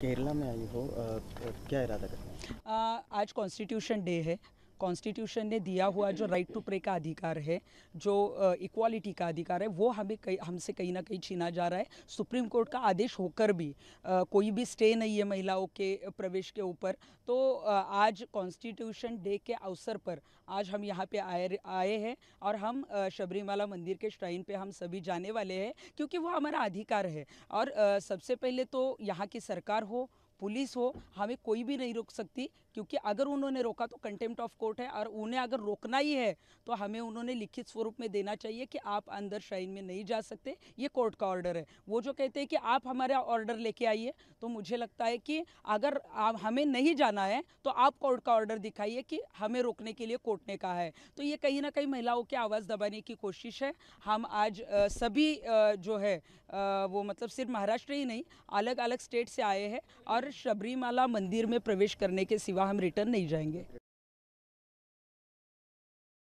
केरला में आई हो क्या इरादा करते हैं आज कॉन्स्टिट्यूशन डे है कॉन्स्टिट्यूशन ने दिया हुआ जो राइट टू प्रे का अधिकार है जो इक्वालिटी का अधिकार है वो हमें कई हमसे कहीं ना कहीं छीना जा रहा है सुप्रीम कोर्ट का आदेश होकर भी आ, कोई भी स्टे नहीं है महिलाओं के प्रवेश के ऊपर तो आ, आज कॉन्स्टिट्यूशन डे के अवसर पर आज हम यहाँ पे आए आए हैं और हम शबरीमाला मंदिर के श्राइन पे हम सभी जाने वाले हैं क्योंकि वो हमारा अधिकार है और सबसे पहले तो यहाँ की सरकार हो पुलिस हो हमें कोई भी नहीं रोक सकती क्योंकि अगर उन्होंने रोका तो कंटेम्प्ट ऑफ कोर्ट है और उन्हें अगर रोकना ही है तो हमें उन्होंने लिखित स्वरूप में देना चाहिए कि आप अंदर शाइन में नहीं जा सकते ये कोर्ट का ऑर्डर है वो जो कहते हैं कि आप हमारा ऑर्डर लेके आइए तो मुझे लगता है कि अगर हमें नहीं जाना है तो आप कोर्ट का ऑर्डर दिखाइए कि हमें रोकने के लिए कोर्ट ने कहा है तो ये कहीं ना कहीं महिलाओं की आवाज़ दबाने की कोशिश है हम आज सभी जो है वो मतलब सिर्फ महाराष्ट्र ही नहीं अलग अलग स्टेट से आए हैं और शबरीमाला मंदिर में प्रवेश करने के सिवा हम रिटर्न नहीं जाएंगे